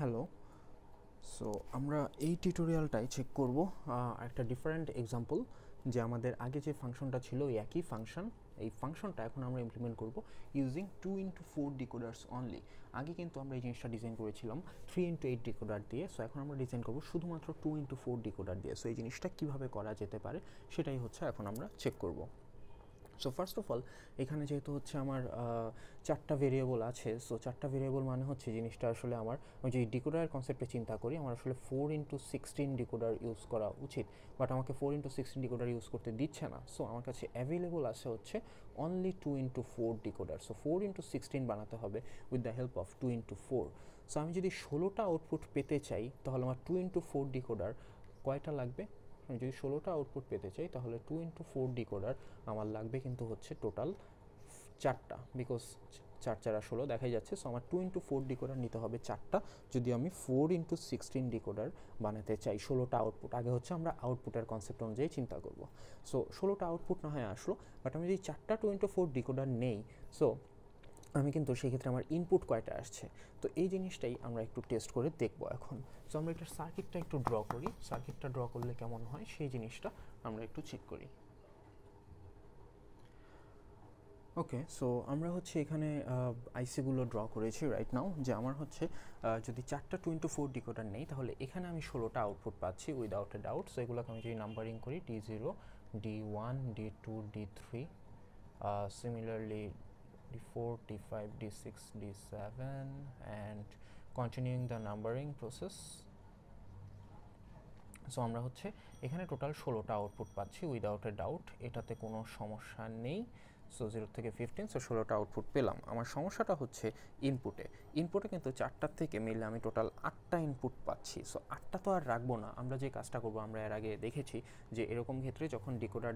hello so আমরা এই টিউটোরিয়ালটাই check করব একটা ডিফারেন্ট এক্সাম্পল যে আমাদের আগে যে ফাংশনটা ছিল ওই একই ফাংশন এই ফাংশনটা এখন আমরা ইমপ্লিমেন্ট করব using two into four decoders only আগে কিন্তু আমরা এই জিনিসটা ডিজাইন করেছিলাম থ্রি ইন্টু এইট ডিকোডার দিয়ে সো এখন আমরা ডিজাইন করব শুধুমাত্র টু ইন্টু ফোর ডিকোডার দিয়ে সো এই জিনিসটা কীভাবে করা যেতে পারে সেটাই হচ্ছে এখন আমরা চেক করবো সো ফার্স্ট অফ অল এখানে যেহেতু হচ্ছে আমার চারটা ভেরিয়েবল আছে সো চারটা ভেরিয়েবল মানে হচ্ছে জিনিসটা আসলে আমার আমি যে ডিকোডারের কনসেপ্টে চিন্তা করি আমার আসলে four into sixteen decoder use করা উচিত বাট আমাকে four into sixteen decoder use করতে দিচ্ছে না সো আমার কাছে অ্যাভেলেবল আছে হচ্ছে only two into four decoder so four into sixteen বানাতে হবে with the help of two into four so আমি যদি ষোলোটা আউটপুট পেতে চাই তাহলে আমার টু ইন্টু ফোর ডিকোডার কয়টা লাগবে আমি যদি ষোলোটা আউটপুট পেতে চাই তাহলে টু ইন্টু ফোর ডিকোডার আমার লাগবে কিন্তু হচ্ছে টোটাল চারটা বিকজ চার চার ষোলো দেখাই যাচ্ছে সো আমার টু ইন্টু ফোর ডিকোডার নিতে হবে চারটা যদি আমি ফোর ইন্টু সিক্সটিন ডিকোডার বানাতে চাই ষোলোটা আউটপুট আগে হচ্ছে আমরা আউটপুটের কনসেপ্ট অনুযায়ী চিন্তা করব সো ষোলোটা আউটপুট না হয় আসলো বাট আমি যদি চারটা টু ইন্টু ফোর ডিকোডার নেই সো আমি কিন্তু সেক্ষেত্রে আমার ইনপুট কয়টা আসছে তো এই জিনিসটাই আমরা একটু টেস্ট করে দেখব এখন সো আমরা একটা সার্কিটটা একটু ড্র করি সার্কিটটা ড্র করলে কেমন হয় সেই জিনিসটা আমরা একটু চেক করি ওকে সো আমরা হচ্ছে এখানে আইসিগুলো ড্র করেছি রাইট নাও যে আমার হচ্ছে যদি চারটা টোয়েন্টি ফোর ডিকোডার নেই তাহলে এখানে আমি ষোলোটা আউটপুট পাচ্ছি উইদাউট এ ডাউট সো এগুলোকে আমি যদি নাম্বারিং করি D zero D one D two D three similarly d4 d5 d6 d7 and continuing the numbering process so আমরা হচ্ছে এখানে টোটাল ষোলোটা আউটপুট পাচ্ছি উইদাউট এ ডাউট এটাতে কোনো সমস্যা নেই সো জিরো থেকে ফিফটিন সো ষোলোটা আউটপুট পেলাম আমার সমস্যাটা হচ্ছে ইনপুটে ইনপুটে কিন্তু চারটার থেকে মিললে আমি টোটাল আটটা ইনপুট পাচ্ছি সো আটটা তো আর রাখবো না আমরা যে কাজটা করবো আমরা এর আগে দেখেছি যে এরকম ক্ষেত্রে যখন ডিকোডার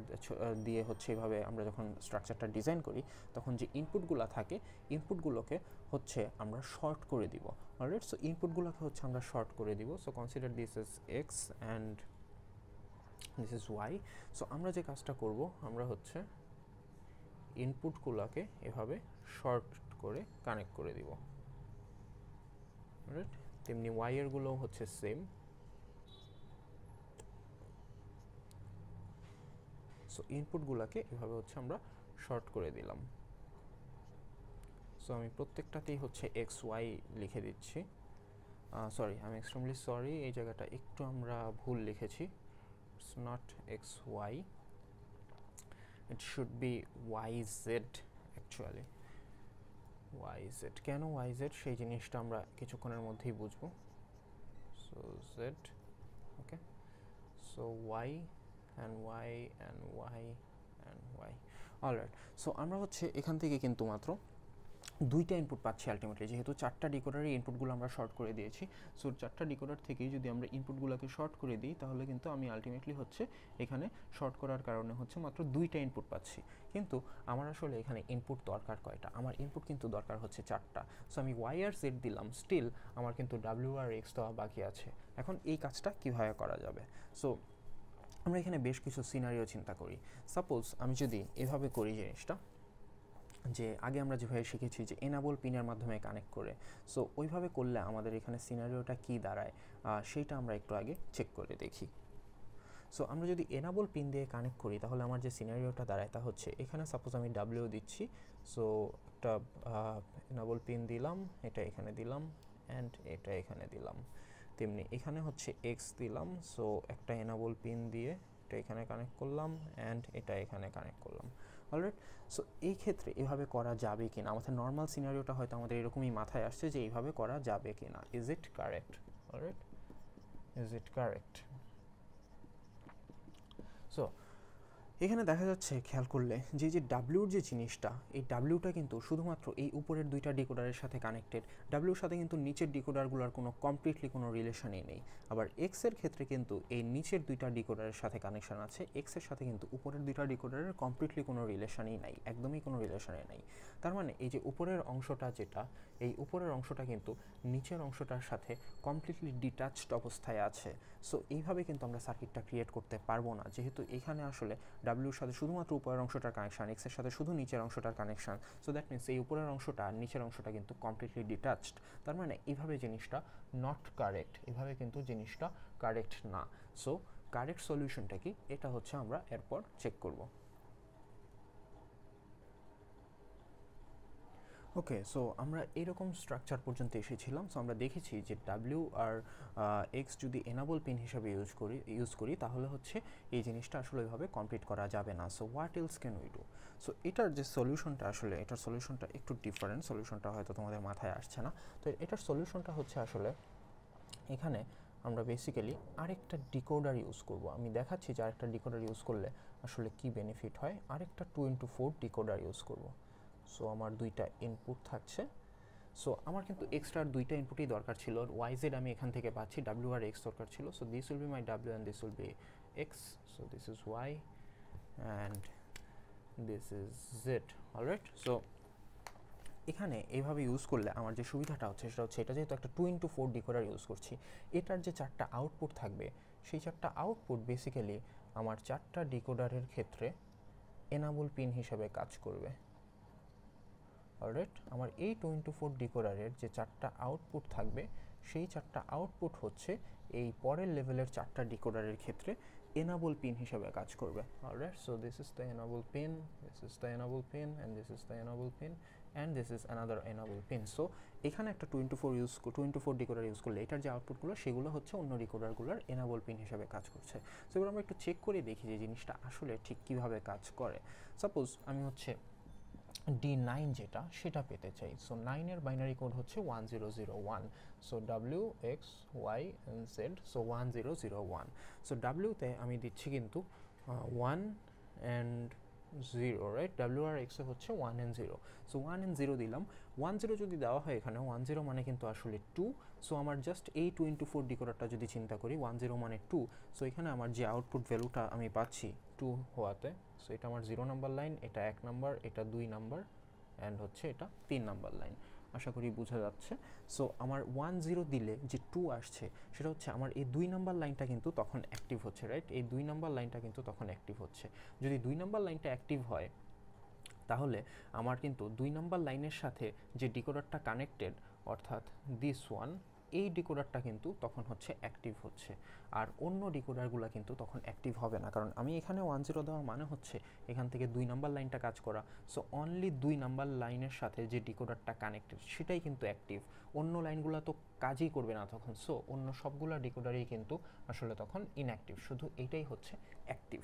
দিয়ে হচ্ছে এভাবে আমরা যখন স্ট্রাকচারটা ডিজাইন করি তখন যে ইনপুটগুলো থাকে ইনপুটগুলোকে হচ্ছে আমরা শর্ট করে দিব রেট সো ইনপুটগুলোকে হচ্ছে আমরা শর্ট করে দিব so consider this is X and this is Y so আমরা যে কাজটা করব আমরা হচ্ছে ইনপুটগুলোকে এভাবে শর্ট করে কানেক্ট করে দিব রাইট তেমনি ওয়াইয়ারগুলো হচ্ছে সেম সো ইনপুটগুলোকে এভাবে হচ্ছে আমরা শর্ট করে দিলাম সো আমি প্রত্যেকটাতেই হচ্ছে এক্স ওয়াই লিখে দিচ্ছি সরি আমি এক্সট্রিমলি সরি এই জায়গাটা একটু আমরা ভুল লিখেছি it's not X Y it should be yz actually yz কেন yz সেই জিনিসটা আমরা কিছুক্ষণের মধ্যেই বুঝবো so z okay so y and y and y and y alright so আমরা হচ্ছে এখান থেকে কিন্তু মাত্র দুইটা ইনপুট পাচ্ছি আলটিমেটলি যেহেতু চারটা ডিকোডারে ইনপুটগুলো আমরা শর্ট করে দিয়েছি সো চারটা ডিকোডার থেকেই যদি আমরা ইনপুটগুলোকে শর্ট করে দিই তাহলে কিন্তু আমি আলটিমেটলি হচ্ছে এখানে শর্ট করার কারণে হচ্ছে মাত্র দুইটা ইনপুট পাচ্ছি কিন্তু আমার আসলে এখানে ইনপুট দরকার কয়টা আমার ইনপুট কিন্তু দরকার হচ্ছে চারটা সো আমি ওয়াই আর জেড দিলাম স্টিল আমার কিন্তু ডাব্লিউ আর এক্স দেওয়া বাকি আছে এখন এই কাজটা কীভাবে করা যাবে সো আমরা এখানে বেশ কিছু সিনারিও চিন্তা করি সাপোজ আমি যদি এভাবে করি জিনিসটা যে আগে আমরা যেভাবে শিখেছি যে এনাবল পিনের মাধ্যমে কানেক্ট করে সো ওইভাবে করলে আমাদের এখানে সিনারিওটা কি দাঁড়ায় সেইটা আমরা একটু আগে চেক করে দেখি সো আমরা যদি এনাবল পিন দিয়ে কানেক্ট করি তাহলে আমার যে সিনারিওটা দাঁড়ায় তা হচ্ছে এখানে সাপোজ আমি ডাব্লিউ দিচ্ছি সো একটা এনাবল পিন দিলাম এটা এখানে দিলাম অ্যান্ড এটা এখানে দিলাম তেমনি এখানে হচ্ছে এক্স দিলাম সো একটা এনাবল পিন দিয়ে এটা এখানে কানেক্ট করলাম অ্যান্ড এটা এখানে কানেক্ট করলাম অলরাইট সো এই ক্ষেত্রে এভাবে করা যাবে কি না আমাদের নর্মাল সিনারিওটা হয়তো আমাদের এরকমই মাথায় আসছে যে এইভাবে করা যাবে কি না is it correct alright is it correct so এখানে দেখা যাচ্ছে খেয়াল করলে যে যে ডাব্লিউর যে জিনিসটা এই ডাব্লিউটা কিন্তু শুধুমাত্র এই উপরের দুইটা ডিকোডারের সাথে কানেক্টেড ডাব্লিউর সাথে কিন্তু নিচের ডিকোডারগুলোর কোনো কমপ্লিটলি কোনো রিলেশনই নেই আবার এক্সের ক্ষেত্রে কিন্তু এই নিচের দুইটা ডিকোডারের সাথে কানেকশান আছে এক্সের সাথে কিন্তু উপরের দুইটা ডিকোডারের কমপ্লিটলি কোনো রিলেশনই নাই একদমই কোনো রিলেশনই নাই তার মানে এই যে উপরের অংশটা যেটা এই উপরের অংশটা কিন্তু নিচের অংশটার সাথে কমপ্লিটলি ডিটাচড অবস্থায় আছে সো এইভাবে কিন্তু আমরা সার্কিটটা ক্রিয়েট করতে পারবো না যেহেতু এখানে আসলে ডাব্লিউর সাথে শুধুমাত্র উপরের অংশটার কানেকশান এক্সের সাথে শুধু নিচের অংশটার কানেকশান সো দ্যাট মিনস এই উপরের অংশটা আর নিচের অংশটা কিন্তু কমপ্লিটলি ডিটাচড তার মানে এভাবে জিনিসটা নট কারেক্ট এভাবে কিন্তু জিনিসটা কারেক্ট না সো কারেক্ট সলিউশনটা কি এটা হচ্ছে আমরা এরপর চেক করবো ওকে সো আমরা এরকম স্ট্রাকচার পর্যন্ত এসেছিলাম সো আমরা দেখেছি যে ডাব্লিউ আর এক্স যদি এনাবল পিন হিসাবে ইউজ করি ইউজ করি তাহলে হচ্ছে এই জিনিসটা আসলে ওইভাবে কমপ্লিট করা যাবে না so what else can we do so এটার যে সলিউশনটা আসলে এটার সলিউশনটা একটু ডিফারেন্ট সলিউশনটা হয়তো তোমাদের মাথায় আসছে না তো এটার সলিউশনটা হচ্ছে আসলে এখানে আমরা বেসিক্যালি আরেকটা ডিকোডার ইউজ করব আমি দেখাচ্ছি যে আরেকটা ডিকোডার ইউজ করলে আসলে কি বেনিফিট হয় আরেকটা two into four decoder use করবো সো আমার দুইটা ইনপুট থাকছে সো আমার কিন্তু এক্সট্রা দুইটা ইনপুটই দরকার ছিল ওয়াই জেড আমি এখান থেকে পাচ্ছি ডাব্লিউ আর এক্স দরকার ছিল so this will be my W and this will be X so this is Y and this is Z right so এখানে এইভাবে ইউজ করলে আমার যে সুবিধাটা হচ্ছে সেটা হচ্ছে এটা যেহেতু একটা two into four decoder use করছি এটার যে চারটা আউটপুট থাকবে সেই চারটা আউটপুট বেসিক্যালি আমার চারটা ডিকোডারের ক্ষেত্রে এনাবল পিন হিসাবে কাজ করবে অলরাইট আমার এই টু ইন্টু ফোর ডিকোডারের যে চারটা আউটপুট থাকবে সেই চারটা আউটপুট হচ্ছে এই পরের লেভেলের চারটা ডিকোডারের ক্ষেত্রে এনাবল পিন হিসাবে কাজ করবে alright so this is the enable pin this is the enable pin and this is the enable pin and this is another enable pin so এখানে একটা two into four use two into four decoder use করলে এটার যে আউটপুটগুলো সেগুলো হচ্ছে অন্য ডিকোডারগুলোর enable pin হিসাবে কাজ করছে সো এবার আমরা একটু চেক করে দেখি যে জিনিসটা আসলে ঠিক কীভাবে কাজ করে সাপোজ আমি হচ্ছে ডি নাইন যেটা সেটা পেতে চাই সো নাইনের বাইনারি কোড হচ্ছে one zero zero one so W X Y সেড so one zero zero one so ডাব্লিউতে আমি দিচ্ছি কিন্তু one and zero right W আর এক্সে হচ্ছে one and zero so one and zero দিলাম ওয়ান জিরো যদি দেওয়া হয় এখানে ওয়ান জিরো মানে কিন্তু আসলে টু সো আমার জাস্ট এই টু ইন্টু ফোর ডিকোডারটা যদি চিন্তা করি ওয়ান জিরো মানে টু সো এখানে আমার যে আউটপুট ভ্যালুটা আমি পাচ্ছি টু হওয়াতে সো এটা আমার জিরো নাম্বার লাইন এটা এক নাম্বার এটা দুই নাম্বার অ্যান্ড হচ্ছে এটা তিন নাম্বার লাইন আশা করি বোঝা যাচ্ছে সো আমার ওয়ান জিরো দিলে যে টু আসছে সেটা হচ্ছে আমার এই দুই নাম্বার লাইনটা কিন্তু তখন অ্যাক্টিভ হচ্ছে রাইট এই দুই নাম্বার লাইনটা কিন্তু তখন অ্যাক্টিভ হচ্ছে যদি দুই নাম্বার লাইনটা অ্যাক্টিভ হয় তাহলে আমার কিন্তু দুই নাম্বার লাইনের সাথে যে ডিকোডারটা কানেক্টেড অর্থাৎ দিস ওয়ান এই ডিকোডারটা কিন্তু তখন হচ্ছে অ্যাক্টিভ হচ্ছে আর অন্য ডিকোডারগুলো কিন্তু তখন অ্যাক্টিভ হবে না কারণ আমি এখানে ওয়ান জিরো দেওয়ার মানে হচ্ছে এখান থেকে দুই নাম্বার লাইনটা কাজ করা সো অনলি দুই নাম্বার লাইনের সাথে যে ডিকোডারটা কানেক্টেড সেটাই কিন্তু অ্যাক্টিভ অন্য লাইনগুলো তো কাজই করবে না তখন সো অন্য সবগুলো ডিকোডারই কিন্তু আসলে তখন ইনঅ্যাক্টিভ শুধু এটাই হচ্ছে অ্যাক্টিভ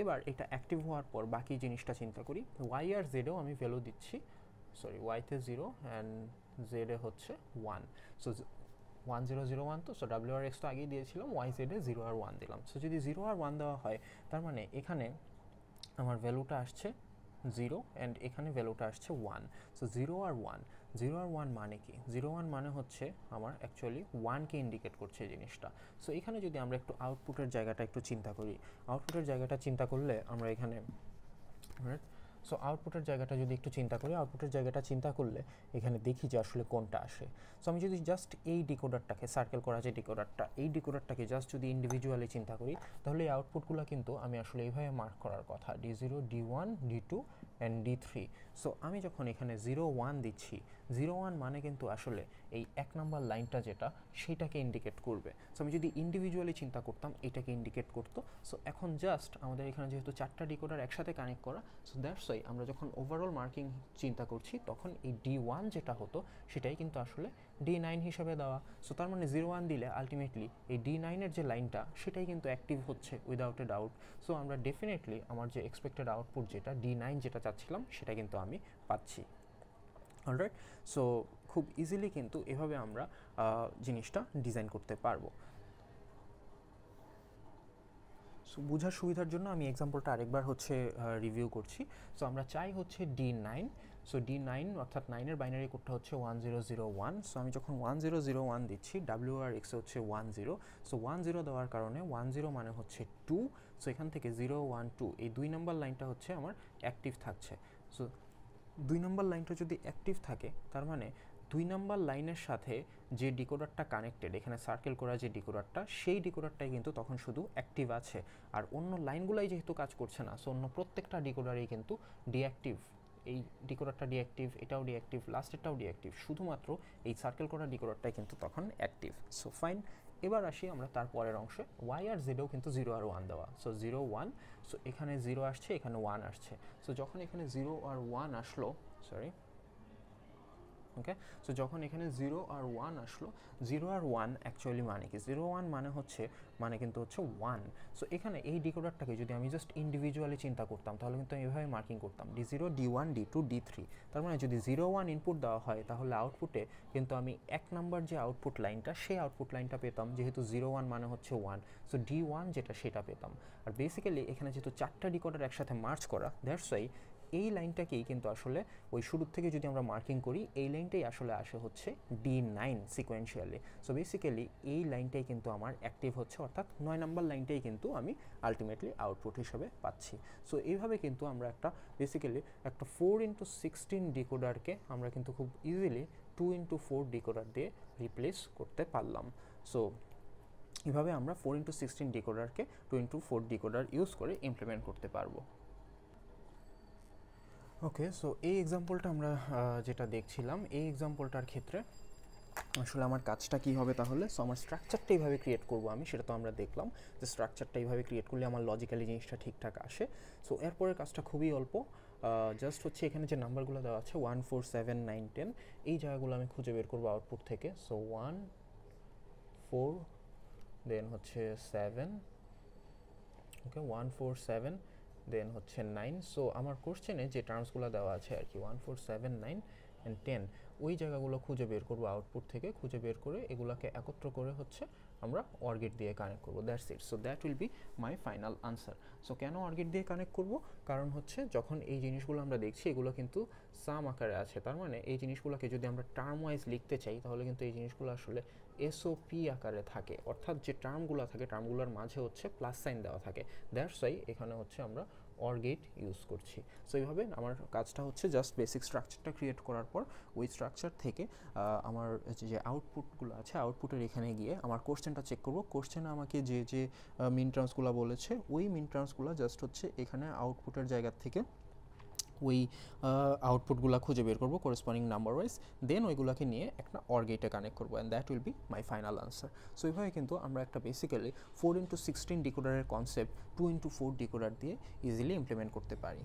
এবার এটা অ্যাক্টিভ হওয়ার পর বাকি জিনিসটা চিন্তা করি ওয়াই আর জেডেও আমি ভ্যালু দিচ্ছি সরি ওয়াইতে জিরো অ্যান্ড জেডে হচ্ছে one so one zero zero one তো সো ডাব্লিউ আর এক্স তো আগেই দিয়েছিলাম ওয়াই জেডে জিরো আর ওয়ান দিলাম সো যদি জিরো আর ওয়ান দেওয়া হয় তার মানে এখানে আমার ভ্যালুটা আসছে জিরো অ্যান্ড এখানে ভ্যালুটা আসছে ওয়ান সো জিরো আর ওয়ান জিরো আর ওয়ান মানে কি জিরো ওয়ান মানে হচ্ছে আমার অ্যাকচুয়ালি ওয়ানকে ইন্ডিকেট করছে জিনিসটা সো এখানে যদি আমরা একটু আউটপুটের জায়গাটা একটু চিন্তা করি আউটপুটের জায়গাটা চিন্তা করলে আমরা এখানে সো আউটপুটের জায়গাটা যদি একটু চিন্তা করি আউটপুটের জায়গাটা চিন্তা করলে এখানে দেখি যে আসলে কোনটা আসে সো আমি যদি জাস্ট এই ডিকোডারটাকে সার্কেল করা যে ডিকোডারটা এই ডিকোডারটাকে জাস্ট যদি ইন্ডিভিজুয়ালি চিন্তা করি তাহলে এই আউটপুটগুলো কিন্তু আমি আসলে এইভাবে মার্ক করার কথা D zero D one D two and D three so আমি যখন এখানে জিরো ওয়ান দিচ্ছি জিরো ওয়ান মানে কিন্তু আসলে এই এক নাম্বার লাইনটা যেটা সেটাকে ইন্ডিকেট করবে সো আমি যদি ইন্ডিভিজুয়ালি চিন্তা করতাম এটাকে ইন্ডিকেট করতো সো এখন জাস্ট আমাদের এখানে যেহেতু চারটা ডিকোডার একসাথে কানেক্ট করা সো দ্যাটস ওয়াই আমরা যখন ওভারঅল মার্কিং চিন্তা করছি তখন এই ডি ওয়ান যেটা হতো সেটাই কিন্তু আসলে ডি নাইন হিসাবে দেওয়া সো তার মানে জিরো ওয়ান দিলে আলটিমেটলি এই ডি নাইনের যে লাইনটা সেটাই কিন্তু অ্যাক্টিভ হচ্ছে উইদাউট এ ডাউট সো আমরা ডেফিনেটলি আমার যে এক্সপেক্টেড আউটপুট যেটা ডি নাইন যেটা চাচ্ছিলাম সেটা কিন্তু আমি পাচ্ছি অলরাইট সো খুব ইজিলি কিন্তু এভাবে আমরা জিনিসটা ডিজাইন করতে পারবো সো বোঝার সুবিধার জন্য আমি এক্সাম্পলটা আরেকবার হচ্ছে রিভিউ করছি সো আমরা চাই হচ্ছে D nine so D nine অর্থাৎ নাইনের বাইনারি কোডটা হচ্ছে one zero zero one so আমি যখন ওয়ান জিরো জিরো ওয়ান দিচ্ছি ডাব্লিউ আর এক্স হচ্ছে one zero so one zero দেওয়ার কারণে ওয়ান জিরো মানে হচ্ছে টু সো এখান থেকে জিরো ওয়ান টু এই দুই নম্বর লাইনটা হচ্ছে আমার অ্যাক্টিভ থাকছে সো দুই নম্বর লাইনটা যদি অ্যাক্টিভ থাকে তার মানে দুই নম্বর লাইনের সাথে যে ডিকোডারটা কানেক্টেড এখানে সার্কেল করা যে ডিকোডারটা সেই ডিকোডারটাই কিন্তু তখন শুধু অ্যাক্টিভ আছে আর অন্য লাইনগুলাই যেহেতু কাজ করছে না সো অন্য প্রত্যেকটা ডিকোডারই কিন্তু ডিঅ্যাক্টিভ এই ডিকোডারটা ডিঅ্যাক্টিভ এটাও ডিঅ্যাক্টিভ লাস্টেরটাও ডিঅ্যাক্টিভ শুধুমাত্র এই সার্কেল করা ডিকোডারটাই কিন্তু তখন অ্যাক্টিভ সো ফাইন এবার আসি আমরা তার পরের অংশে ওয়াই আর জেডেও কিন্তু জিরো আর ওয়ান দেওয়া সো জিরো ওয়ান সো এখানে জিরো আসছে এখানে ওয়ান আসছে সো যখন এখানে জিরো আর ওয়ান আসলো সরি ওকে সো যখন এখানে জিরো আর ওয়ান আসলো জিরো আর ওয়ান অ্যাকচুয়ালি মানে কি জিরো ওয়ান মানে হচ্ছে মানে কিন্তু হচ্ছে ওয়ান সো এখানে এই ডিকোডারটাকে যদি আমি জাস্ট ইন্ডিভিজুয়ালি চিন্তা করতাম তাহলে কিন্তু আমি এভাবে মার্কিং করতাম D zero D one D two D three তার মানে যদি জিরো ওয়ান ইনপুট দেওয়া হয় তাহলে আউটপুটে কিন্তু আমি এক নাম্বার যে আউটপুট লাইনটা সেই আউটপুট লাইনটা পেতাম যেহেতু জিরো ওয়ান মানে হচ্ছে ওয়ান সো ডি ওয়ান যেটা সেটা পেতাম আর বেসিক্যালি এখানে যেহেতু চারটা ডিকোডার একসাথে মার্চ করা দ্যাটস ওয়াই এই লাইনটাকেই কিন্তু আসলে ওই শুরুর থেকে যদি আমরা মার্কিং করি এই লাইনটাই আসলে আসে হচ্ছে D nine sequentially so basically এই লাইনটাই কিন্তু আমার অ্যাক্টিভ হচ্ছে অর্থাৎ নয় নাম্বার লাইনটাই কিন্তু আমি আলটিমেটলি আউটপুট হিসেবে পাচ্ছি সো এইভাবে কিন্তু আমরা একটা বেসিক্যালি একটা ফোর ইন্টু সিক্সটিন ডিকোডারকে আমরা কিন্তু খুব easily two into four decoder দিয়ে রিপ্লেস করতে পারলাম সো এভাবে আমরা ফোর ইন্টু সিক্সটিন ডিকোডারকে two into four decoder use করে ইমপ্লিমেন্ট করতে পারবো ওকে সো এই এক্সাম্পলটা আমরা যেটা দেখছিলাম এই এক্সাম্পলটার ক্ষেত্রে আসলে আমার কাজটা কী হবে তাহলে সো আমার স্ট্রাকচারটা এইভাবে ক্রিয়েট করব আমি সেটা তো আমরা দেখলাম যে স্ট্রাকচারটা এইভাবে ক্রিয়েট করলে আমার লজিক্যালি জিনিসটা ঠিকঠাক আসে সো এরপরের কাজটা খুবই অল্প জাস্ট হচ্ছে এখানে যে নাম্বারগুলো দেওয়া আছে one four seven nine ten এই জায়গাগুলো আমি খুঁজে বের করবো আউটপুট থেকে সো ওয়ান ফোর দেন হচ্ছে seven okay one four seven then হচ্ছে নাইন সো আমার কোশ্চেনে যে টার্মসগুলো দেওয়া আছে আর কি one four seven nine and ten ওই জায়গাগুলো খুঁজে বের করবো আউটপুট থেকে খুঁজে বের করে এগুলাকে একত্র করে হচ্ছে আমরা অর্গেট দিয়ে কানেক্ট করবো that's it so that will be my final answer so কেন অর্গেট দিয়ে কানেক্ট করব কারণ হচ্ছে যখন এই জিনিসগুলো আমরা দেখছি এগুলো কিন্তু সাম আকারে আছে তার মানে এই জিনিসগুলোকে যদি আমরা টার্ম ওয়াইজ লিখতে চাই তাহলে কিন্তু এই জিনিসগুলো আসলে এসওপি আকারে থাকে অর্থাৎ যে টার্মগুলো থাকে টার্মগুলোর মাঝে হচ্ছে প্লাস সাইন দেওয়া থাকে দ্যাটস ওয়াই এখানে হচ্ছে আমরা অর গেট ইউজ করছি সো এইভাবে আমার কাজটা হচ্ছে জাস্ট বেসিক স্ট্রাকচারটা ক্রিয়েট করার পর ওই স্ট্রাকচার থেকে আমার যে আউটপুটগুলো আছে আউটপুটের এখানে গিয়ে আমার কোশ্চেনটা চেক করব কোশ্চেনে আমাকে যে যে মিন টার্মসগুলো বলেছে ওই মিন টার্মসগুলো জাস্ট হচ্ছে এখানে আউটপুটের জায়গার থেকে ওই আউটপুটগুলো uh, খুঁজে বের করবো করেসপন্ডিং নাম্বার ওয়াইজ দেন ওইগুলোকে নিয়ে একটা অর্গেটে কানেক্ট করবো and that will be my final answer so এইভাবে কিন্তু আমরা একটা বেসিক্যালি ফোর ইন্টু সিক্সটিন ডিকোডারের concept two into four decoder দিয়ে ইজিলি ইমপ্লিমেন্ট করতে পারি